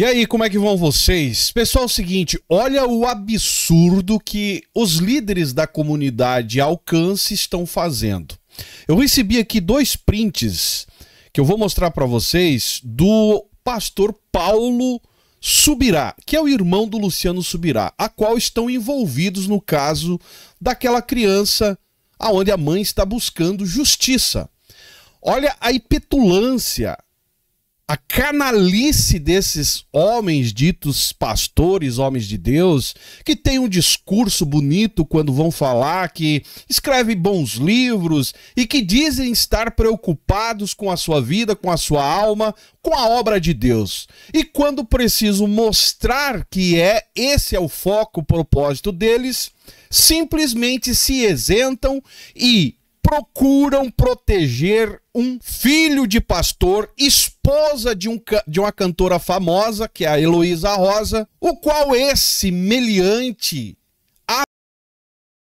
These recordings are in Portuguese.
E aí, como é que vão vocês? Pessoal, é o seguinte, olha o absurdo que os líderes da comunidade alcance estão fazendo. Eu recebi aqui dois prints que eu vou mostrar para vocês do pastor Paulo Subirá, que é o irmão do Luciano Subirá, a qual estão envolvidos no caso daquela criança aonde a mãe está buscando justiça. Olha a petulância a canalice desses homens ditos pastores, homens de Deus, que tem um discurso bonito quando vão falar, que escreve bons livros e que dizem estar preocupados com a sua vida, com a sua alma, com a obra de Deus. E quando preciso mostrar que é esse é o foco, o propósito deles, simplesmente se isentam e procuram proteger um filho de pastor, esposa de, um, de uma cantora famosa, que é a Heloísa Rosa, o qual esse meliante,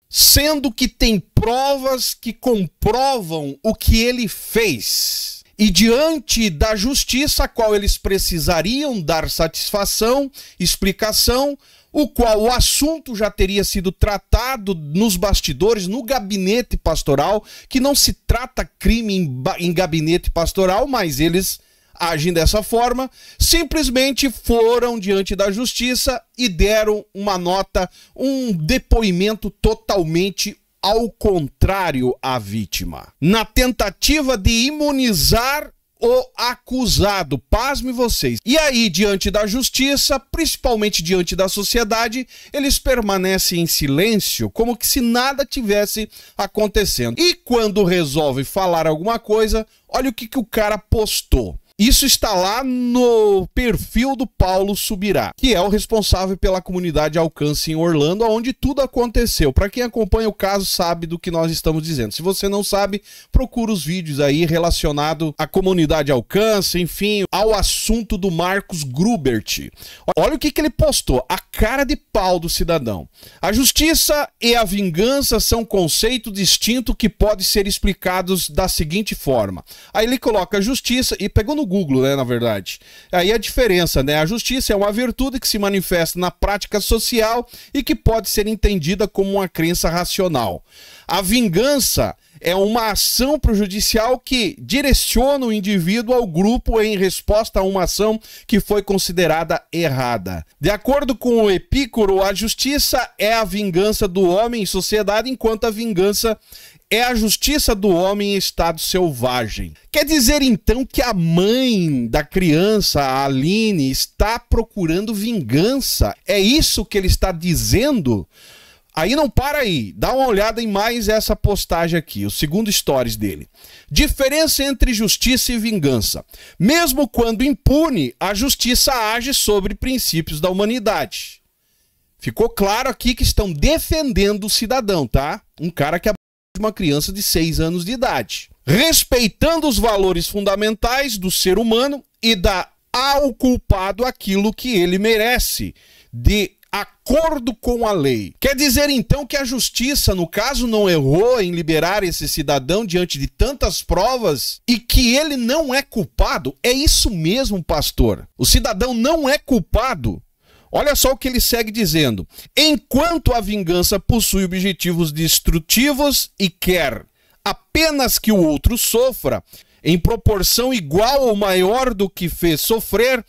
sendo que tem provas que comprovam o que ele fez. E diante da justiça a qual eles precisariam dar satisfação, explicação, o qual o assunto já teria sido tratado nos bastidores, no gabinete pastoral, que não se trata crime em, em gabinete pastoral, mas eles agem dessa forma, simplesmente foram diante da justiça e deram uma nota, um depoimento totalmente ao contrário à vítima, na tentativa de imunizar o acusado. Pasme vocês. E aí, diante da justiça, principalmente diante da sociedade, eles permanecem em silêncio, como que se nada tivesse acontecendo. E quando resolve falar alguma coisa, olha o que, que o cara postou. Isso está lá no perfil do Paulo Subirá, que é o responsável pela comunidade Alcance em Orlando, onde tudo aconteceu. Para quem acompanha o caso sabe do que nós estamos dizendo. Se você não sabe, procura os vídeos aí relacionado à comunidade Alcance, enfim, ao assunto do Marcos Grubert. Olha o que, que ele postou, a cara de pau do cidadão. A justiça e a vingança são conceitos distintos que podem ser explicados da seguinte forma. Aí ele coloca justiça e pegou no Google, né, na verdade. Aí a diferença, né? A justiça é uma virtude que se manifesta na prática social e que pode ser entendida como uma crença racional. A vingança é uma ação prejudicial que direciona o indivíduo ao grupo em resposta a uma ação que foi considerada errada. De acordo com o Epícoro, a justiça é a vingança do homem em sociedade, enquanto a vingança é a justiça do homem em estado selvagem. Quer dizer então que a mãe da criança, a Aline, está procurando vingança? É isso que ele está dizendo? Aí não para aí, dá uma olhada em mais essa postagem aqui, o segundo stories dele. Diferença entre justiça e vingança. Mesmo quando impune, a justiça age sobre princípios da humanidade. Ficou claro aqui que estão defendendo o cidadão, tá? Um cara que de uma criança de 6 anos de idade, respeitando os valores fundamentais do ser humano e dá ao culpado aquilo que ele merece, de acordo com a lei. Quer dizer então que a justiça, no caso, não errou em liberar esse cidadão diante de tantas provas e que ele não é culpado? É isso mesmo, pastor. O cidadão não é culpado. Olha só o que ele segue dizendo. Enquanto a vingança possui objetivos destrutivos e quer apenas que o outro sofra, em proporção igual ou maior do que fez sofrer,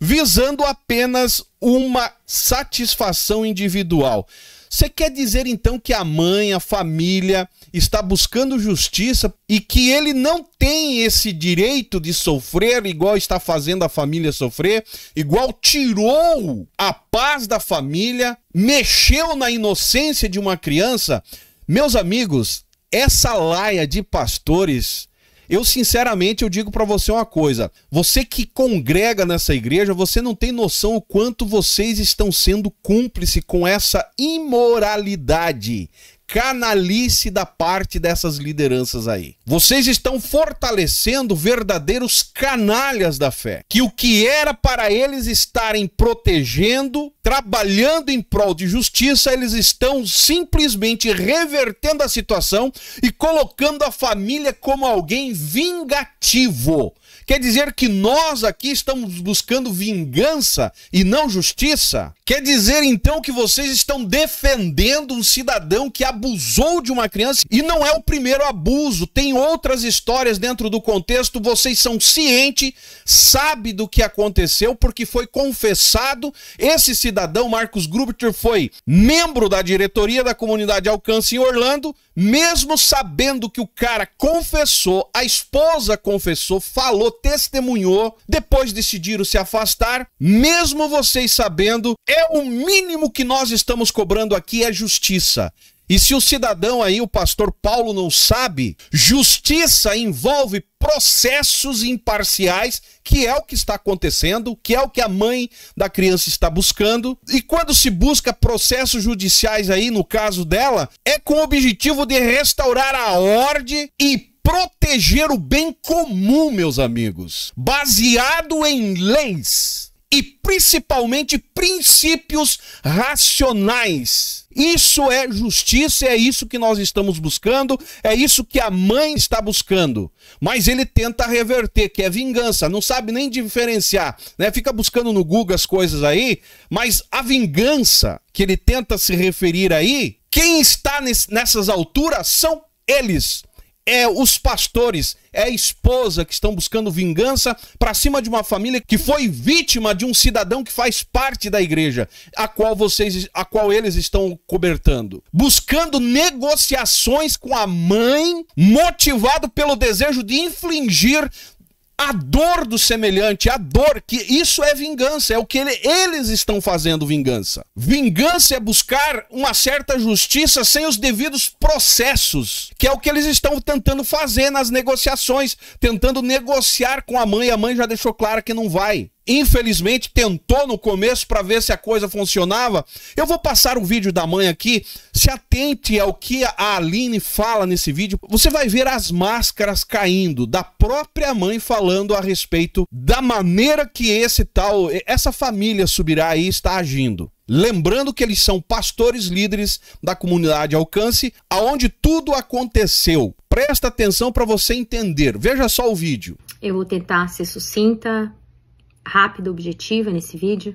visando apenas uma satisfação individual. Você quer dizer então que a mãe, a família, está buscando justiça e que ele não tem esse direito de sofrer igual está fazendo a família sofrer, igual tirou a paz da família, mexeu na inocência de uma criança? Meus amigos, essa laia de pastores eu sinceramente eu digo para você uma coisa, você que congrega nessa igreja, você não tem noção o quanto vocês estão sendo cúmplice com essa imoralidade canalice da parte dessas lideranças aí. Vocês estão fortalecendo verdadeiros canalhas da fé, que o que era para eles estarem protegendo, trabalhando em prol de justiça, eles estão simplesmente revertendo a situação e colocando a família como alguém vingativo. Quer dizer que nós aqui estamos buscando vingança e não justiça? Quer dizer então que vocês estão defendendo um cidadão que abusou de uma criança e não é o primeiro abuso, tem outras histórias dentro do contexto, vocês são cientes, sabe do que aconteceu porque foi confessado. Esse cidadão, Marcos Grubter, foi membro da diretoria da comunidade Alcance em Orlando, mesmo sabendo que o cara confessou, a esposa confessou, falou testemunhou, depois decidiram se afastar, mesmo vocês sabendo, é o mínimo que nós estamos cobrando aqui é justiça. E se o cidadão aí, o pastor Paulo, não sabe, justiça envolve processos imparciais, que é o que está acontecendo, que é o que a mãe da criança está buscando. E quando se busca processos judiciais aí, no caso dela, é com o objetivo de restaurar a ordem e proteger o bem comum, meus amigos, baseado em leis e principalmente princípios racionais. Isso é justiça, é isso que nós estamos buscando, é isso que a mãe está buscando. Mas ele tenta reverter, que é vingança, não sabe nem diferenciar, né? Fica buscando no Google as coisas aí, mas a vingança que ele tenta se referir aí, quem está nessas alturas são eles, é os pastores, é a esposa que estão buscando vingança para cima de uma família que foi vítima de um cidadão que faz parte da igreja, a qual vocês, a qual eles estão cobertando, buscando negociações com a mãe, motivado pelo desejo de infligir a dor do semelhante, a dor, que isso é vingança, é o que ele, eles estão fazendo vingança. Vingança é buscar uma certa justiça sem os devidos processos, que é o que eles estão tentando fazer nas negociações, tentando negociar com a mãe, a mãe já deixou claro que não vai infelizmente tentou no começo para ver se a coisa funcionava. Eu vou passar o vídeo da mãe aqui. Se atente ao que a Aline fala nesse vídeo. Você vai ver as máscaras caindo da própria mãe falando a respeito da maneira que esse tal, essa família subirá aí está agindo. Lembrando que eles são pastores líderes da comunidade Alcance, aonde tudo aconteceu. Presta atenção para você entender. Veja só o vídeo. Eu vou tentar ser sucinta, rápida, objetiva nesse vídeo,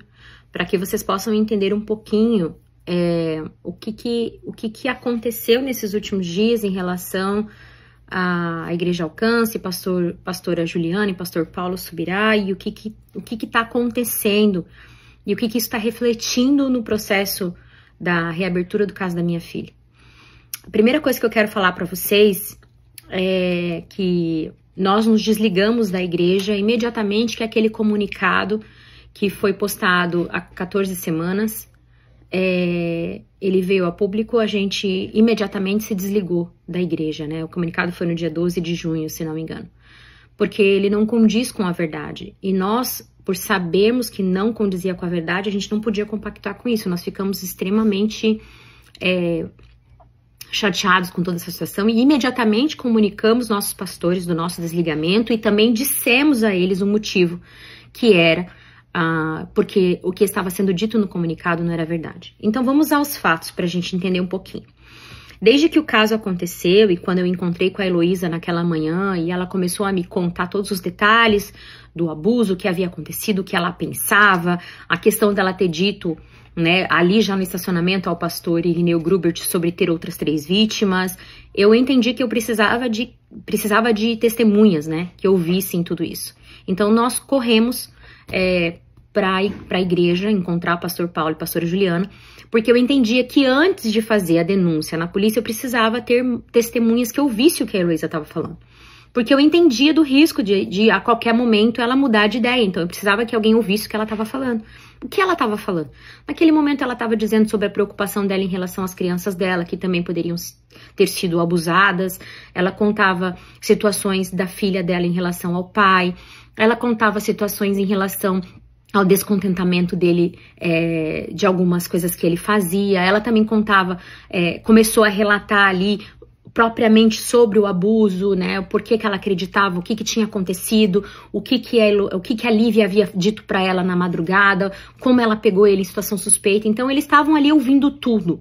para que vocês possam entender um pouquinho é, o, que, que, o que, que aconteceu nesses últimos dias em relação à Igreja Alcance, pastor, pastora Juliana e pastor Paulo Subirá, e o que que o que está acontecendo e o que, que isso está refletindo no processo da reabertura do caso da minha filha. A primeira coisa que eu quero falar para vocês é que nós nos desligamos da igreja imediatamente que aquele comunicado que foi postado há 14 semanas, é, ele veio a público, a gente imediatamente se desligou da igreja, né? O comunicado foi no dia 12 de junho, se não me engano. Porque ele não condiz com a verdade. E nós, por sabermos que não condizia com a verdade, a gente não podia compactuar com isso. Nós ficamos extremamente é, chateados com toda essa situação e imediatamente comunicamos nossos pastores do nosso desligamento e também dissemos a eles o motivo que era ah, porque o que estava sendo dito no comunicado não era verdade. Então vamos aos fatos para a gente entender um pouquinho. Desde que o caso aconteceu e quando eu encontrei com a Heloísa naquela manhã e ela começou a me contar todos os detalhes do abuso que havia acontecido, o que ela pensava, a questão dela ter dito né, ali já no estacionamento ao pastor Irineu Grubert sobre ter outras três vítimas, eu entendi que eu precisava de, precisava de testemunhas, né, que ouvissem tudo isso. Então nós corremos é, para a igreja encontrar o pastor Paulo e a pastora Juliana, porque eu entendia que antes de fazer a denúncia na polícia, eu precisava ter testemunhas que ouvissem o que a Heloísa estava falando porque eu entendia do risco de, de a qualquer momento ela mudar de ideia. Então eu precisava que alguém ouvisse o que ela estava falando. O que ela estava falando? Naquele momento ela estava dizendo sobre a preocupação dela em relação às crianças dela, que também poderiam ter sido abusadas. Ela contava situações da filha dela em relação ao pai. Ela contava situações em relação ao descontentamento dele é, de algumas coisas que ele fazia. Ela também contava, é, começou a relatar ali propriamente sobre o abuso, né? Por que, que ela acreditava, o que, que tinha acontecido, o que que, ela, o que, que a Lívia havia dito para ela na madrugada, como ela pegou ele em situação suspeita. Então eles estavam ali ouvindo tudo.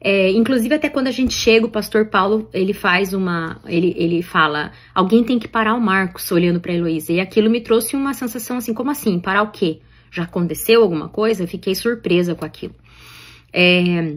É, inclusive até quando a gente chega, o pastor Paulo ele faz uma, ele, ele fala, alguém tem que parar o Marcos olhando para Heloísa. E aquilo me trouxe uma sensação assim, como assim, parar o quê? Já aconteceu alguma coisa? fiquei surpresa com aquilo. É,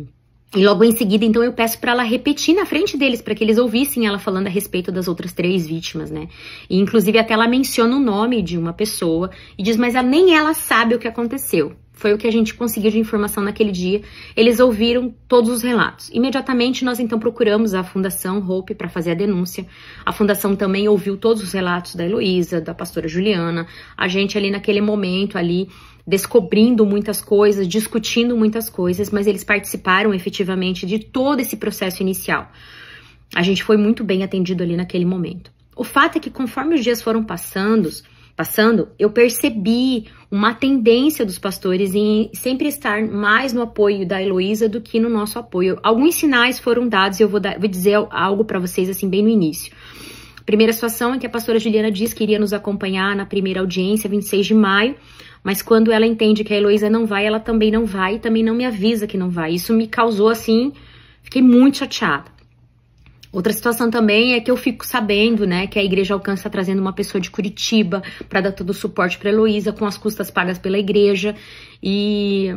e logo em seguida, então, eu peço para ela repetir na frente deles, para que eles ouvissem ela falando a respeito das outras três vítimas, né? E, inclusive, até ela menciona o nome de uma pessoa e diz, mas ela, nem ela sabe o que aconteceu. Foi o que a gente conseguiu de informação naquele dia. Eles ouviram todos os relatos. Imediatamente, nós então procuramos a Fundação Hope para fazer a denúncia. A Fundação também ouviu todos os relatos da Heloísa, da pastora Juliana. A gente ali naquele momento ali descobrindo muitas coisas, discutindo muitas coisas, mas eles participaram efetivamente de todo esse processo inicial. A gente foi muito bem atendido ali naquele momento. O fato é que conforme os dias foram passando, passando, eu percebi uma tendência dos pastores em sempre estar mais no apoio da Heloísa do que no nosso apoio. Alguns sinais foram dados e eu vou, dar, vou dizer algo para vocês assim bem no início. Primeira situação é que a pastora Juliana disse que iria nos acompanhar na primeira audiência, 26 de maio, mas quando ela entende que a Heloísa não vai, ela também não vai e também não me avisa que não vai. Isso me causou assim, fiquei muito chateada. Outra situação também é que eu fico sabendo, né, que a igreja alcança tá trazendo uma pessoa de Curitiba para dar todo o suporte para Heloísa com as custas pagas pela igreja e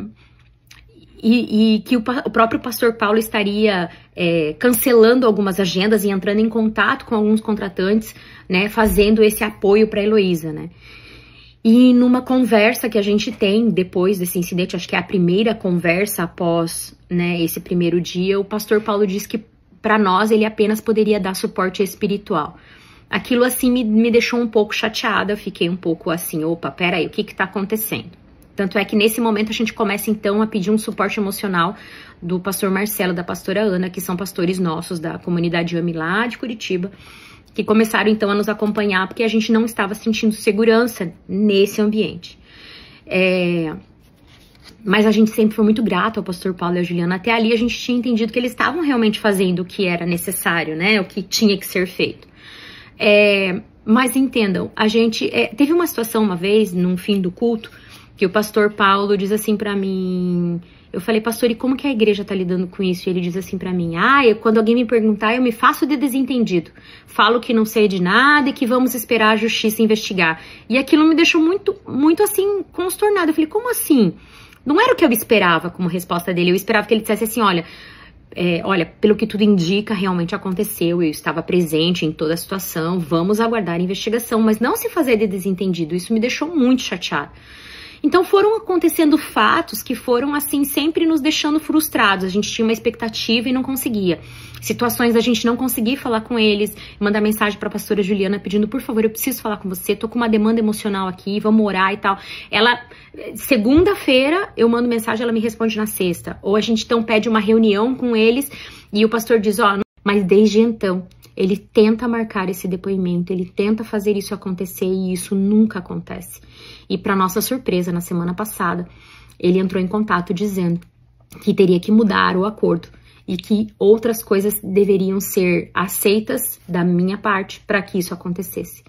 e, e, que o, o, próprio pastor Paulo estaria é, cancelando algumas agendas e entrando em contato com alguns contratantes, né, fazendo esse apoio para Heloísa, né? E numa conversa que a gente tem depois desse incidente, acho que é a primeira conversa após né, esse primeiro dia, o pastor Paulo disse que para nós ele apenas poderia dar suporte espiritual. Aquilo assim me, me deixou um pouco chateada, fiquei um pouco assim, opa, peraí, o que que tá acontecendo? Tanto é que nesse momento a gente começa então a pedir um suporte emocional do pastor Marcelo, da pastora Ana, que são pastores nossos da comunidade AMI lá de Curitiba, que começaram então a nos acompanhar porque a gente não estava sentindo segurança nesse ambiente. É... Mas a gente sempre foi muito grato ao pastor Paulo e à Juliana. Até ali a gente tinha entendido que eles estavam realmente fazendo o que era necessário, né? O que tinha que ser feito. É... Mas entendam, a gente. É... Teve uma situação uma vez, num fim do culto, que o pastor Paulo diz assim para mim. Eu falei, pastor, e como que a igreja tá lidando com isso? E ele diz assim para mim: ah, eu, quando alguém me perguntar, eu me faço de desentendido. Falo que não sei de nada e que vamos esperar a justiça investigar. E aquilo me deixou muito, muito assim, consternado. Eu falei, como assim? Não era o que eu esperava como resposta dele. Eu esperava que ele dissesse assim: olha. É, olha, pelo que tudo indica, realmente aconteceu, eu estava presente em toda a situação, vamos aguardar a investigação, mas não se fazer de desentendido, isso me deixou muito chateado. Então foram acontecendo fatos que foram assim sempre nos deixando frustrados. A gente tinha uma expectativa e não conseguia. Situações a gente não conseguir falar com eles, mandar mensagem para a pastora Juliana pedindo, por favor, eu preciso falar com você, tô com uma demanda emocional aqui, vamos orar e tal. Ela segunda-feira eu mando mensagem, ela me responde na sexta. Ou a gente então pede uma reunião com eles e o pastor diz, ó, oh, mas desde então, ele tenta marcar esse depoimento, ele tenta fazer isso acontecer e isso nunca acontece. E para nossa surpresa, na semana passada, ele entrou em contato dizendo que teria que mudar o acordo e que outras coisas deveriam ser aceitas da minha parte para que isso acontecesse.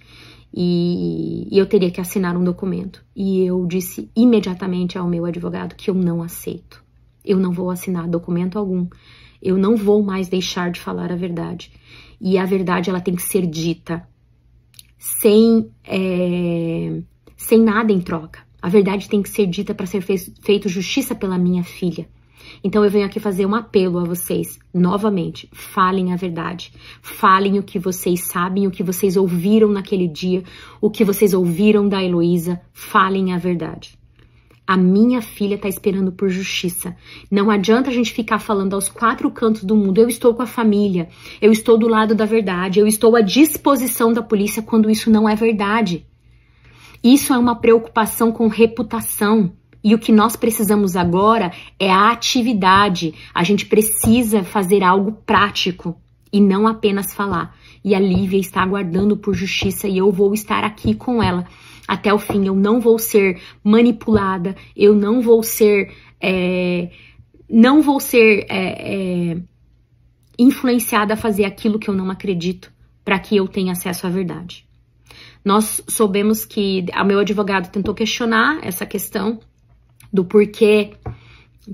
E, eu teria que assinar um documento. E eu disse imediatamente ao meu advogado que eu não aceito. Eu não vou assinar documento algum eu não vou mais deixar de falar a verdade. E a verdade ela tem que ser dita sem, é, sem nada em troca. A verdade tem que ser dita para ser feito justiça pela minha filha. Então eu venho aqui fazer um apelo a vocês, novamente, falem a verdade, falem o que vocês sabem, o que vocês ouviram naquele dia, o que vocês ouviram da Heloísa, falem a verdade. A minha filha está esperando por justiça. Não adianta a gente ficar falando aos quatro cantos do mundo: eu estou com a família, eu estou do lado da verdade, eu estou à disposição da polícia quando isso não é verdade. Isso é uma preocupação com reputação. E o que nós precisamos agora é a atividade. A gente precisa fazer algo prático e não apenas falar. E a Lívia está aguardando por justiça e eu vou estar aqui com ela até o fim. Eu não vou ser manipulada, eu não vou ser. É, não vou ser é, é, influenciada a fazer aquilo que eu não acredito para que eu tenha acesso à verdade. Nós soubemos que o meu advogado tentou questionar essa questão do porquê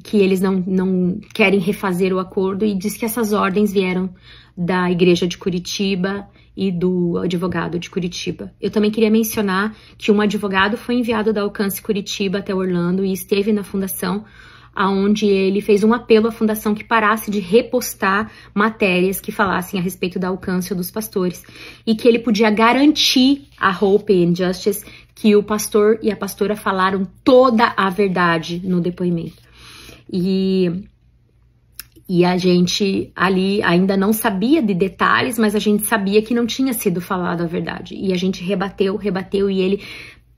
que eles não, não querem refazer o acordo e diz que essas ordens vieram da Igreja de Curitiba e do advogado de Curitiba. Eu também queria mencionar que um advogado foi enviado da Alcance Curitiba até Orlando e esteve na fundação aonde ele fez um apelo à fundação que parasse de repostar matérias que falassem a respeito da alcance ou dos pastores e que ele podia garantir a Hope and Justice que o pastor e a pastora falaram toda a verdade no depoimento. E e a gente ali ainda não sabia de detalhes, mas a gente sabia que não tinha sido falado a verdade. E a gente rebateu, rebateu e ele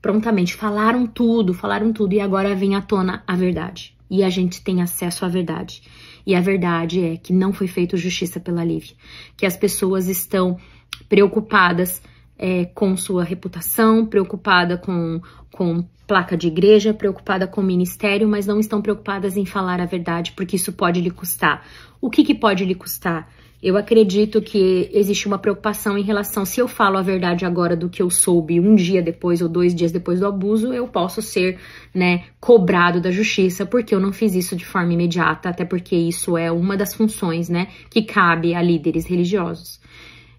prontamente falaram tudo, falaram tudo e agora vem à tona a verdade. E a gente tem acesso à verdade. E a verdade é que não foi feita justiça pela Lívia, que as pessoas estão preocupadas é, com sua reputação, preocupada com, com placa de igreja, preocupada com ministério, mas não estão preocupadas em falar a verdade, porque isso pode lhe custar. O que, que pode lhe custar? Eu acredito que existe uma preocupação em relação se eu falo a verdade agora do que eu soube um dia depois ou dois dias depois do abuso, eu posso ser, né, cobrado da justiça porque eu não fiz isso de forma imediata, até porque isso é uma das funções, né, que cabe a líderes religiosos.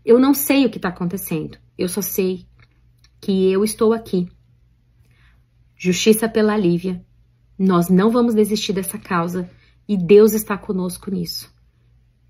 Eu não sei o que está acontecendo. Eu só sei que eu estou aqui. Justiça pela Lívia. Nós não vamos desistir dessa causa e Deus está conosco nisso.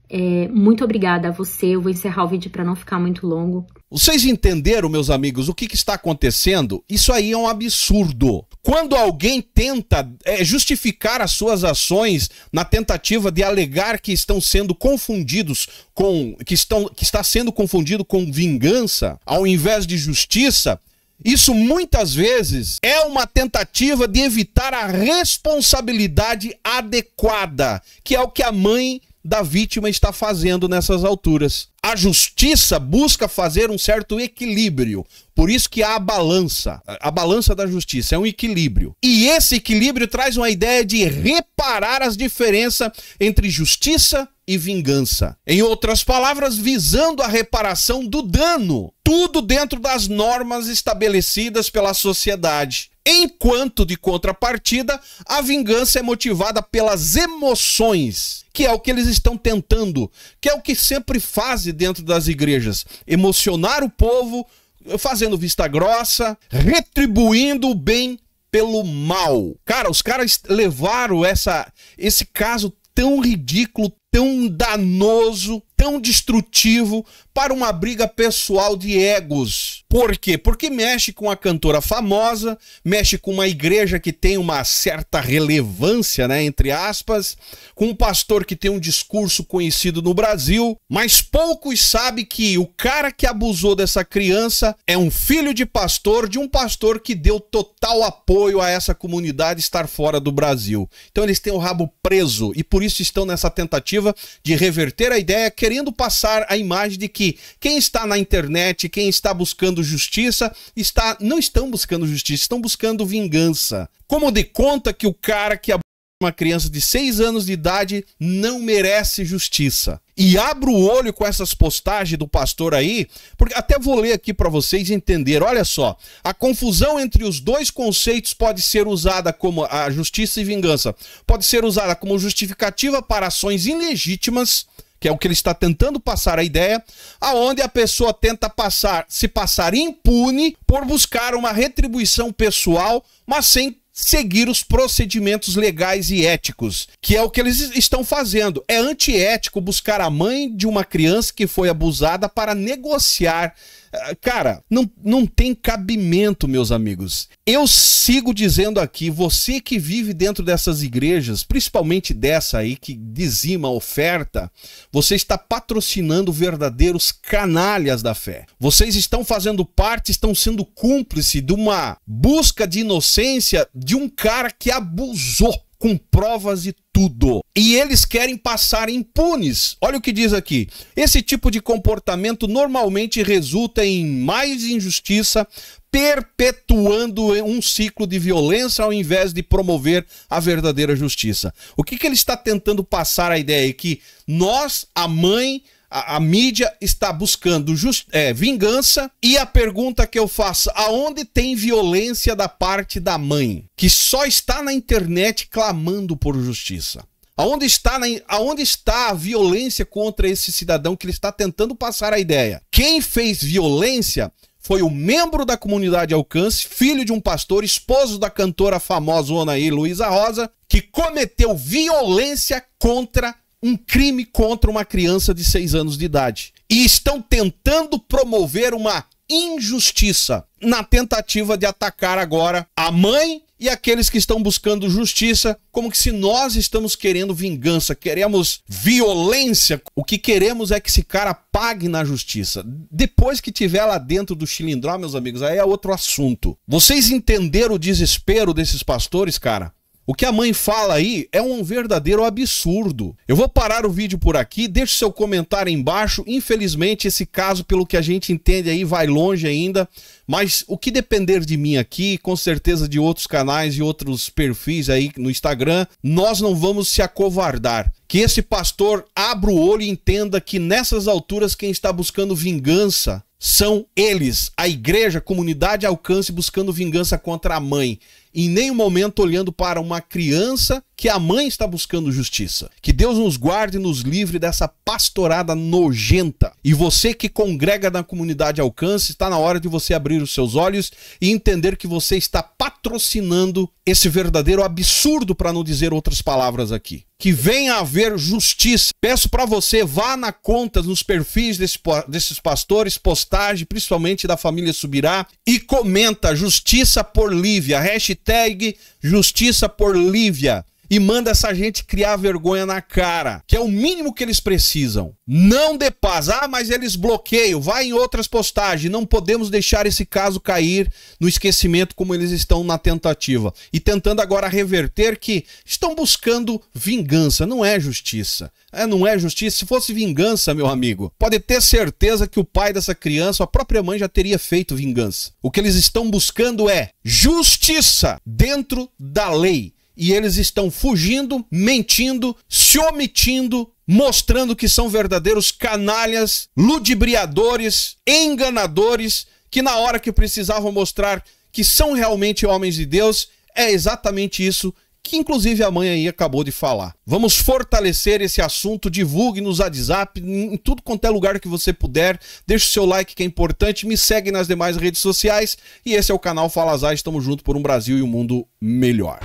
É, muito obrigada a você. Eu vou encerrar o vídeo para não ficar muito longo. Vocês entenderam, meus amigos, o que, que, está acontecendo? Isso aí é um absurdo. Quando alguém tenta é, justificar as suas ações na tentativa de alegar que estão sendo confundidos com. que, estão, que está sendo confundido com vingança, ao invés de justiça, isso muitas vezes é uma tentativa de evitar a responsabilidade adequada, que é o que a mãe da vítima está fazendo nessas alturas. A justiça busca fazer um certo equilíbrio, por isso que há a balança, a balança da justiça é um equilíbrio. E esse equilíbrio traz uma ideia de reparar as diferenças entre justiça e vingança. Em outras palavras, visando a reparação do dano, tudo dentro das normas estabelecidas pela sociedade. Enquanto, de contrapartida, a vingança é motivada pelas emoções, que é o que eles estão tentando, que é o que sempre fazem dentro das igrejas: emocionar o povo, fazendo vista grossa, retribuindo o bem pelo mal. Cara, os caras levaram essa, esse caso tão ridículo, tão danoso, tão destrutivo para uma briga pessoal de egos. Por quê? Porque mexe com a cantora famosa, mexe com uma igreja que tem uma certa relevância, né, entre aspas, com um pastor que tem um discurso conhecido no Brasil, mas poucos sabem que o cara que abusou dessa criança é um filho de pastor de um pastor que deu total apoio a essa comunidade estar fora do Brasil. Então eles têm o rabo preso e por isso estão nessa tentativa de reverter a ideia que querendo passar a imagem de que quem está na internet, quem está buscando justiça, está não estão buscando justiça, estão buscando vingança. Como de conta que o cara que uma criança de 6 anos de idade não merece justiça. E abra o olho com essas postagens do pastor aí, porque até vou ler aqui para vocês entender. Olha só, a confusão entre os dois conceitos pode ser usada como a justiça e vingança. Pode ser usada como justificativa para ações ilegítimas que é o que ele está tentando passar a ideia, aonde a pessoa tenta passar, se passar impune por buscar uma retribuição pessoal, mas sem seguir os procedimentos legais e éticos, que é o que eles estão fazendo. É antiético buscar a mãe de uma criança que foi abusada para negociar Cara, não, não tem cabimento, meus amigos. Eu sigo dizendo aqui, você que vive dentro dessas igrejas, principalmente dessa aí que dizima a oferta, você está patrocinando verdadeiros canalhas da fé. Vocês estão fazendo parte, estão sendo cúmplice de uma busca de inocência de um cara que abusou com provas e tudo. E eles querem passar impunes. Olha o que diz aqui. Esse tipo de comportamento normalmente resulta em mais injustiça, perpetuando um ciclo de violência ao invés de promover a verdadeira justiça. O que, que ele está tentando passar a ideia é que nós, a mãe, a, a mídia está buscando just, é, vingança. E a pergunta que eu faço: aonde tem violência da parte da mãe, que só está na internet clamando por justiça? Aonde está, na, aonde está a violência contra esse cidadão que ele está tentando passar a ideia? Quem fez violência foi o membro da comunidade Alcance, filho de um pastor, esposo da cantora famosa aí, Luísa Rosa, que cometeu violência contra um crime contra uma criança de 6 anos de idade. E estão tentando promover uma injustiça na tentativa de atacar agora a mãe e aqueles que estão buscando justiça, como que se nós estamos querendo vingança, queremos violência, o que queremos é que esse cara pague na justiça. Depois que tiver lá dentro do cilindró, meus amigos, aí é outro assunto. Vocês entenderam o desespero desses pastores, cara? O que a mãe fala aí é um verdadeiro absurdo. Eu vou parar o vídeo por aqui, deixe seu comentário embaixo. Infelizmente, esse caso, pelo que a gente entende aí, vai longe ainda. Mas o que depender de mim aqui, com certeza de outros canais e outros perfis aí no Instagram, nós não vamos se acovardar. Que esse pastor abra o olho e entenda que nessas alturas quem está buscando vingança são eles, a igreja, a comunidade alcance buscando vingança contra a mãe em nenhum momento olhando para uma criança que a mãe está buscando justiça. Que Deus nos guarde e nos livre dessa pastorada nojenta. E você que congrega na comunidade Alcance, está na hora de você abrir os seus olhos e entender que você está patrocinando esse verdadeiro absurdo, para não dizer outras palavras aqui. Que venha haver justiça. Peço para você, vá na conta, nos perfis desse, desses pastores, postagem, principalmente da família Subirá, e comenta Justiça por Lívia, hashtag Hashtag Justiça por Lívia e manda essa gente criar vergonha na cara, que é o mínimo que eles precisam. Não dê paz. Ah, mas eles bloqueiam. Vai em outras postagens. Não podemos deixar esse caso cair no esquecimento como eles estão na tentativa. E tentando agora reverter que estão buscando vingança. Não é justiça. É, não é justiça. Se fosse vingança, meu amigo, pode ter certeza que o pai dessa criança, a própria mãe, já teria feito vingança. O que eles estão buscando é justiça dentro da lei e eles estão fugindo, mentindo, se omitindo, mostrando que são verdadeiros canalhas, ludibriadores, enganadores, que na hora que precisavam mostrar que são realmente homens de Deus, é exatamente isso que inclusive a mãe aí acabou de falar. Vamos fortalecer esse assunto, divulgue nos WhatsApp, em tudo quanto é lugar que você puder. Deixe o seu like que é importante, me segue nas demais redes sociais e esse é o canal Falazar, estamos juntos por um Brasil e um mundo melhor.